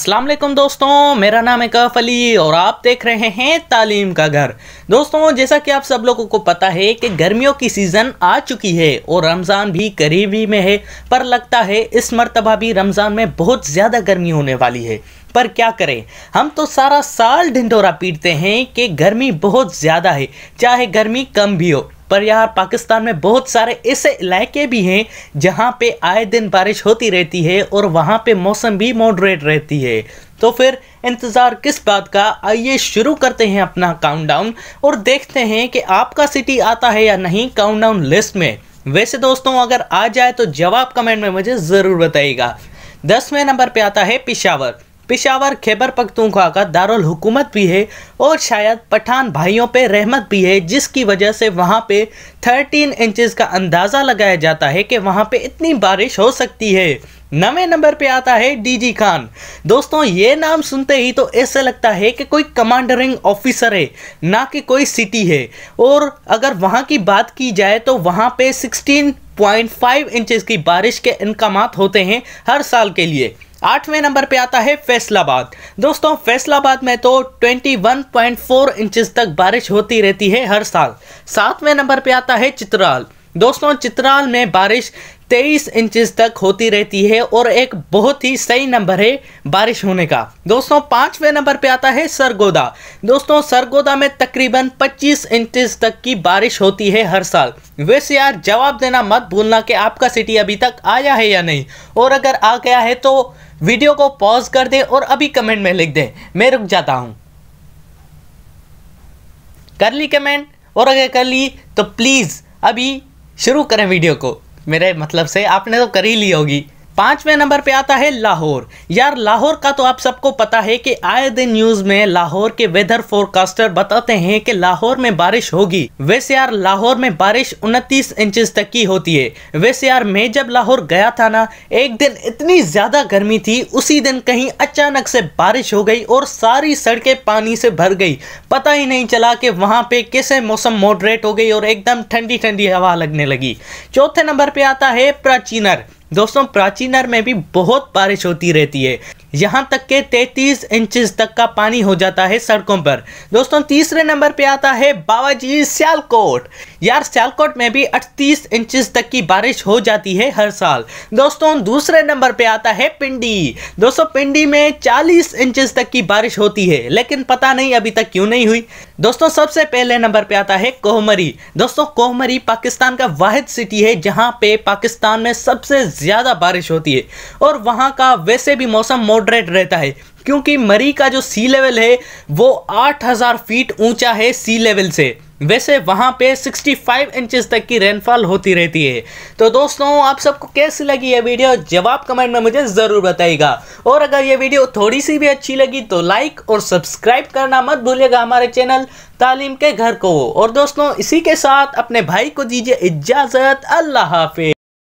असलम दोस्तों मेरा नाम है कफ अली और आप देख रहे हैं तालीम का घर दोस्तों जैसा कि आप सब लोगों को पता है कि गर्मियों की सीज़न आ चुकी है और रमज़ान भी करीब ही में है पर लगता है इस मरतबा भी रमज़ान में बहुत ज़्यादा गर्मी होने वाली है पर क्या करें हम तो सारा साल ढिंडोरा पीटते हैं कि गर्मी बहुत ज़्यादा है चाहे गर्मी कम भी हो पर यार पाकिस्तान में बहुत सारे ऐसे इलाके भी हैं जहाँ पे आए दिन बारिश होती रहती है और वहाँ पे मौसम भी मॉडरेट रहती है तो फिर इंतज़ार किस बात का आइए शुरू करते हैं अपना काउंटडाउन और देखते हैं कि आपका सिटी आता है या नहीं काउंटडाउन लिस्ट में वैसे दोस्तों अगर आ जाए तो जवाब कमेंट में मुझे ज़रूर बताइएगा दसवें नंबर पे आता है पिशावर पिशावर खैबर पख्तूनख्वा का दारुल हुकूमत भी है और शायद पठान भाइयों पे रहमत भी है जिसकी वजह से वहाँ पे 13 इंचज़ का अंदाज़ा लगाया जाता है कि वहाँ पे इतनी बारिश हो सकती है नवे नंबर पे आता है डीजी खान दोस्तों ये नाम सुनते ही तो ऐसा लगता है कि कोई कमांडरिंग ऑफिसर है ना कि कोई सिटी है और अगर वहाँ की बात की जाए तो वहाँ पे 16.5 इंचेस की बारिश के इनकाम होते हैं हर साल के लिए आठवें नंबर पे आता है फैसलाबाद दोस्तों फैसलाबाद में तो 21.4 इंचेस तक बारिश होती रहती है हर साल सातवें नंबर पे आता है चित्राल दोस्तों चित्राल में बारिश 23 इंचेस तक होती रहती है और एक बहुत ही सही नंबर है बारिश होने का दोस्तों पाँचवें नंबर पे आता है सरगोदा दोस्तों सरगोदा में तकरीबन 25 इंचेस तक की बारिश होती है हर साल वैसे यार जवाब देना मत भूलना कि आपका सिटी अभी तक आया है या नहीं और अगर आ गया है तो वीडियो को पॉज कर दें और अभी कमेंट में लिख दें मैं रुक जाता हूँ कर ली कमेंट और अगर कर ली तो प्लीज़ अभी शुरू करें वीडियो को मेरे मतलब से आपने तो कर ही ली होगी पांचवें नंबर पे आता है लाहौर यार लाहौर का तो आप सबको पता है कि आए दिन न्यूज में लाहौर के वेदर फोरकास्टर बताते हैं कि लाहौर में बारिश होगी वैसे यार लाहौर में बारिश उनतीस इंच तक की होती है वैसे यार मैं जब लाहौर गया था ना एक दिन इतनी ज्यादा गर्मी थी उसी दिन कहीं अचानक से बारिश हो गई और सारी सड़कें पानी से भर गई पता ही नहीं चला कि वहां पे कैसे मौसम मॉडरेट हो गई और एकदम ठंडी ठंडी हवा लगने लगी चौथे नंबर पे आता है प्राचीनर दोस्तों प्राचीनर में भी बहुत बारिश होती रहती है यहाँ तक के 33 इंचज तक का पानी हो जाता है सड़कों पर दोस्तों तीसरे नंबर पे आता है बाबा जी सियालकोट यार सियालकोट में भी 38 इंचज तक की बारिश हो जाती है हर साल दोस्तों दूसरे नंबर पे आता है पिंडी दोस्तों पिंडी में 40 इंचज तक की बारिश होती है लेकिन पता नहीं अभी तक क्यों नहीं हुई दोस्तों सबसे पहले नंबर पे आता है कोहमरी दोस्तों कोहमरी पाकिस्तान का वाहिद सिटी है जहाँ पे पाकिस्तान में सबसे ज़्यादा बारिश होती है और वहाँ का वैसे भी मौसम मॉडरेट रहता है क्योंकि मरी का जो सी लेवल है वो 8000 फीट ऊंचा है सी लेवल से वैसे वहाँ पे 65 इंचेस तक की रेनफॉल होती रहती है तो दोस्तों आप सबको कैसी लगी ये वीडियो जवाब कमेंट में मुझे ज़रूर बताइएगा और अगर ये वीडियो थोड़ी सी भी अच्छी लगी तो लाइक और सब्सक्राइब करना मत भूलिएगा हमारे चैनल तालीम के घर को और दोस्तों इसी के साथ अपने भाई को दीजिए इजाज़त अल्लाह हाफि